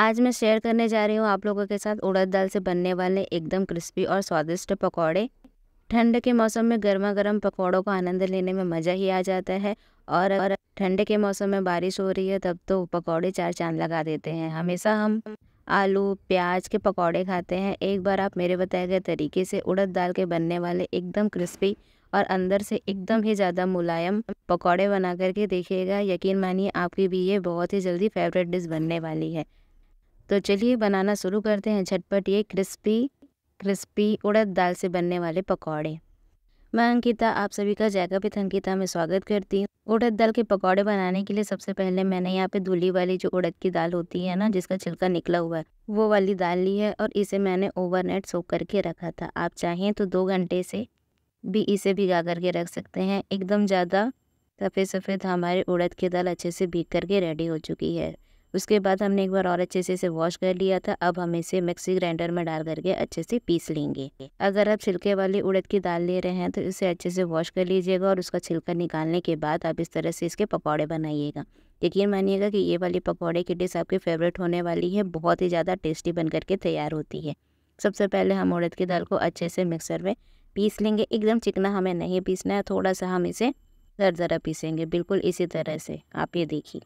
आज मैं शेयर करने जा रही हूँ आप लोगों के साथ उड़द दाल से बनने वाले एकदम क्रिस्पी और स्वादिष्ट पकौड़े ठंड के मौसम में गर्मा गर्म पकौड़ों का आनंद लेने में मज़ा ही आ जाता है और ठंड के मौसम में बारिश हो रही है तब तो पकौड़े चार चांद लगा देते हैं हमेशा हम आलू प्याज के पकौड़े खाते हैं एक बार आप मेरे बताए गए तरीके से उड़द दाल के बनने वाले एकदम क्रिस्पी और अंदर से एकदम ही ज़्यादा मुलायम पकौड़े बना करके देखिएगा यकीन मानिए आपकी भी ये बहुत ही जल्दी फेवरेट डिश बनने वाली है तो चलिए बनाना शुरू करते हैं झटपट ये क्रिस्पी क्रिस्पी उड़द दाल से बनने वाले पकौड़े मैं अंकिता आप सभी का जैकअप विथ अंकिता में स्वागत करती हूँ उड़द दाल के पकौड़े बनाने के लिए सबसे पहले मैंने यहाँ पे धूली वाली जो उड़द की दाल होती है ना जिसका छिलका निकला हुआ है वो वाली दाल ली है और इसे मैंने ओवरनाइट सोख करके रखा था आप चाहें तो दो घंटे से भी इसे भिगा करके रख सकते हैं एकदम ज़्यादा सफ़ेद सफ़ेद हमारे उड़द की दाल अच्छे से भीग करके रेडी हो चुकी है उसके बाद हमने एक बार और अच्छे से इसे वॉश कर लिया था अब हम इसे मिक्सी ग्राइंडर में डाल करके अच्छे से पीस लेंगे अगर आप छिलके वाली उड़द की दाल ले रहे हैं तो इसे अच्छे से वॉश कर लीजिएगा और उसका छिलका निकालने के बाद आप इस तरह से इसके पकौड़े बनाइएगा यकीन मानिएगा कि ये वाली पकौड़े की डिश आपकी फेवरेट होने वाली है बहुत ही ज़्यादा टेस्टी बन करके तैयार होती है सबसे पहले हम उड़द की दाल को अच्छे से मिक्सर में पीस लेंगे एकदम चिकना हमें नहीं पीसना है थोड़ा सा हम इसे दर दरा पीसेंगे बिल्कुल इसी तरह से आप ये देखिए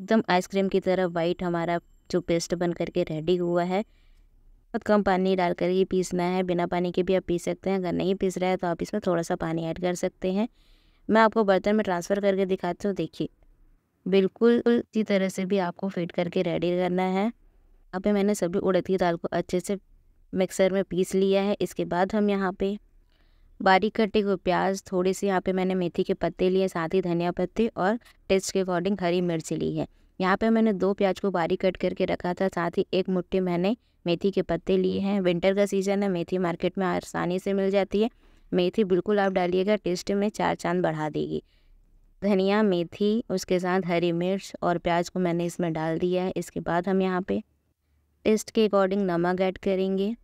एकदम आइसक्रीम की तरह वाइट हमारा जो पेस्ट बन करके रेडी हुआ है बहुत कम पानी डाल कर ये पीसना है बिना पानी के भी आप पीस सकते हैं अगर नहीं पीस रहा है तो आप इसमें थोड़ा सा पानी ऐड कर सकते हैं मैं आपको बर्तन में ट्रांसफ़र करके दिखाती हूँ देखिए बिल्कुल इसी तरह से भी आपको फिट करके रेडी करना है यहाँ मैंने सभी उड़द की दाल को अच्छे से मिक्सर में पीस लिया है इसके बाद हम यहाँ पे बारीक कटे हुए प्याज थोड़े से यहाँ पे मैंने मेथी के पत्ते लिए साथ ही धनिया पत्ते और टेस्ट के अकॉर्डिंग हरी मिर्च ली है यहाँ पे मैंने दो प्याज को बारीक कट करके रखा था साथ ही एक मुट्ठी मैंने मेथी के पत्ते लिए हैं विंटर का सीज़न है मेथी मार्केट में आसानी से मिल जाती है मेथी बिल्कुल आप डालिएगा टेस्ट में चार चांद बढ़ा देगी धनिया मेथी उसके साथ हरी मिर्च और प्याज को मैंने इसमें डाल दिया है इसके बाद हम यहाँ पे टेस्ट के अकॉर्डिंग नमक ऐड करेंगे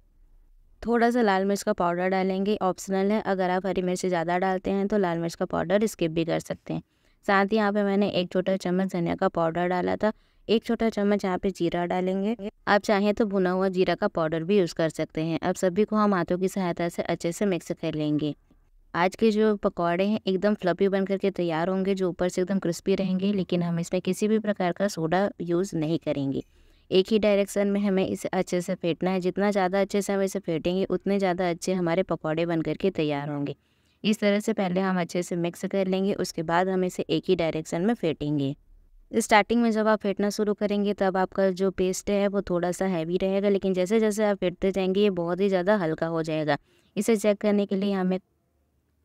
थोड़ा सा लाल मिर्च का पाउडर डालेंगे ऑप्शनल है अगर आप हरी मिर्च ज़्यादा डालते हैं तो लाल मिर्च का पाउडर स्किप भी कर सकते हैं साथ ही यहाँ पे मैंने एक छोटा चम्मच धनिया का पाउडर डाला था एक छोटा चम्मच यहाँ पे जीरा डालेंगे आप चाहें तो भुना हुआ जीरा का पाउडर भी यूज़ कर सकते हैं अब सभी को हम हाथों की सहायता से अच्छे से मिक्स कर लेंगे आज के जो पकौड़े हैं एकदम फ्लफी बन करके तैयार होंगे जो ऊपर से एकदम क्रिस्पी रहेंगे लेकिन हम इसमें किसी भी प्रकार का सोडा यूज़ नहीं करेंगे एक ही डायरेक्शन में हमें इसे अच्छे से फेंटना है जितना ज़्यादा अच्छे से हम इसे फेंटेंगे उतने ज़्यादा अच्छे हमारे पकौड़े बन करके तैयार होंगे इस तरह से पहले हम अच्छे से मिक्स कर लेंगे उसके बाद हम इसे एक ही डायरेक्शन में फेंटेंगे स्टार्टिंग में जब आप फेंटना शुरू करेंगे तब आपका जो पेस्ट है वो थोड़ा सा हैवी रहेगा लेकिन जैसे जैसे आप फेंटते जाएंगे ये बहुत ही ज़्यादा हल्का हो जाएगा इसे चेक करने के लिए हमें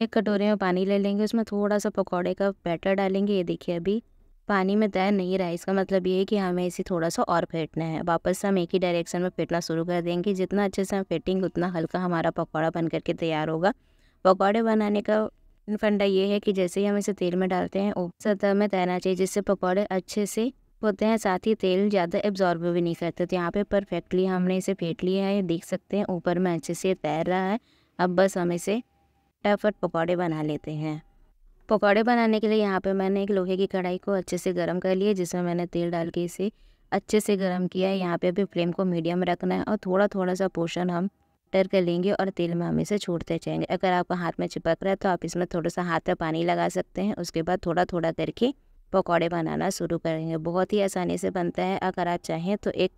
एक कटोरे में पानी ले लेंगे उसमें थोड़ा सा पकौड़े का बैटर डालेंगे ये देखिए अभी पानी में तैर नहीं रहा है इसका मतलब ये है कि हमें इसे थोड़ा सा और फेंटना है वापस हम एक ही डायरेक्शन में फेंटना शुरू कर देंगे जितना अच्छे से हम फेंटेंगे उतना हल्का हमारा पकौड़ा बन करके तैयार होगा पकौड़े बनाने का फंडा ये है कि जैसे ही हम इसे तेल में डालते हैं ऊपर सतह में तैरना चाहिए जिससे पकौड़े अच्छे से होते हैं साथ ही तेल ज़्यादा एब्जॉर्ब भी नहीं करते तो यहाँ पे परफेक्टली हमने इसे फेंट लिया है देख सकते हैं ऊपर में अच्छे से तैर रहा है अब बस हम इसे फटाफट पकौड़े बना लेते हैं पकौड़े बनाने के लिए यहाँ पे मैंने एक लोहे की कढ़ाई को अच्छे से गर्म कर लिया जिसमें मैंने तेल डाल के इसे अच्छे से गर्म किया है यहाँ पर अभी फ्लेम को मीडियम रखना है और थोड़ा थोड़ा सा पोर्शन हम टर कर लेंगे और तेल में हम इसे छोड़ते जाएंगे अगर आपका हाथ में चिपक रहा है तो आप इसमें थोड़ा सा हाथ में पानी लगा सकते हैं उसके बाद थोड़ा थोड़ा करके पकौड़े बनाना शुरू करेंगे बहुत ही आसानी से बनता है अगर आप चाहें तो एक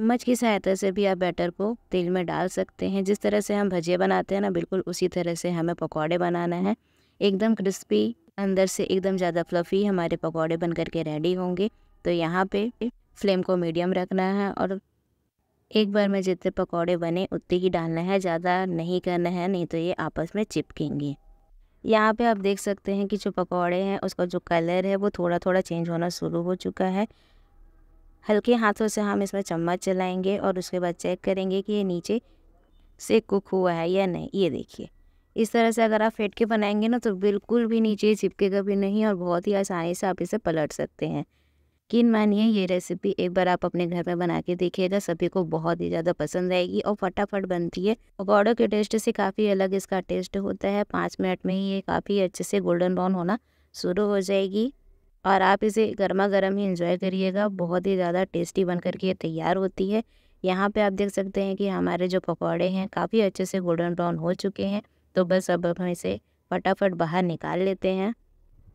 चम्मच की सहायता से भी आप बैटर को तेल में डाल सकते हैं जिस तरह से हम भजिया बनाते हैं ना बिल्कुल उसी तरह से हमें पकौड़े बनाना है एकदम क्रिस्पी अंदर से एकदम ज़्यादा फ्लफ़ी हमारे पकौड़े बन कर के रेडी होंगे तो यहाँ पे फ्लेम को मीडियम रखना है और एक बार में जितने पकौड़े बने उतने ही डालना है ज़्यादा नहीं करना है नहीं तो ये आपस में चिपकेंगे यहाँ पे आप देख सकते हैं कि जो पकौड़े हैं उसका जो कलर है वो थोड़ा थोड़ा चेंज होना शुरू हो चुका है हल्के हाथों से हम इसमें चम्मच चलाएँगे और उसके बाद चेक करेंगे कि ये नीचे से कुक हुआ है या नहीं ये देखिए इस तरह से अगर आप फेंट के बनाएंगे ना तो बिल्कुल भी नीचे चिपकेगा भी नहीं और बहुत ही आसानी से आप इसे पलट सकते हैं किन मानिए ये रेसिपी एक बार आप अपने घर में बना के देखिएगा सभी को बहुत ही ज़्यादा पसंद आएगी और फटाफट बनती है पकौड़ों के टेस्ट से काफ़ी अलग इसका टेस्ट होता है पाँच मिनट में ही ये काफ़ी अच्छे से गोल्डन ब्राउन होना शुरू हो जाएगी और आप इसे गर्मा गर्म ही इंजॉय करिएगा बहुत ही ज़्यादा टेस्टी बन करके ये तैयार होती है यहाँ पर आप देख सकते हैं कि हमारे जो पकौड़े हैं काफ़ी अच्छे से गोल्डन ब्राउन हो चुके हैं तो बस अब हम इसे फटाफट बाहर निकाल लेते हैं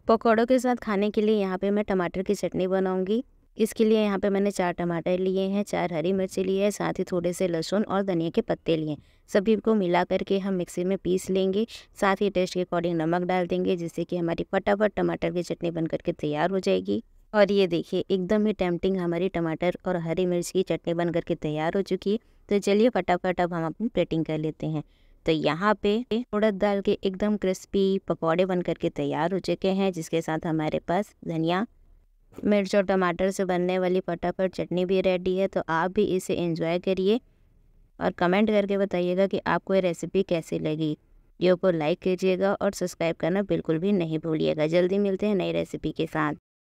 पकौड़ों के साथ खाने के लिए यहाँ पे मैं टमाटर की चटनी बनाऊँगी इसके लिए यहाँ पे मैंने चार टमाटर लिए हैं चार हरी मिर्ची लिए हैं साथ ही थोड़े से लहसुन और धनिया के पत्ते लिए सभी को मिला करके हम मिक्सी में पीस लेंगे साथ ही टेस्ट के अकॉर्डिंग नमक डाल देंगे जिससे कि हमारी फटाफट टमाटर की चटनी बन करके तैयार हो जाएगी और ये देखिए एकदम ही टेम्पटिंग हमारी टमाटर और हरी मिर्च की चटनी बन करके तैयार हो चुकी है तो चलिए फटाफट अब हम अपनी प्लेटिंग कर लेते हैं तो यहाँ पे उड़द दाल के एकदम क्रिस्पी पकौड़े बन करके तैयार हो चुके हैं जिसके साथ हमारे पास धनिया मिर्च और टमाटर से बनने वाली फटाफट चटनी भी रेडी है तो आप भी इसे इंजॉय करिए और कमेंट करके बताइएगा कि आपको ये रेसिपी कैसी लगी वीडियो को लाइक कीजिएगा और सब्सक्राइब करना बिल्कुल भी नहीं भूलिएगा जल्दी मिलते हैं नई रेसिपी के साथ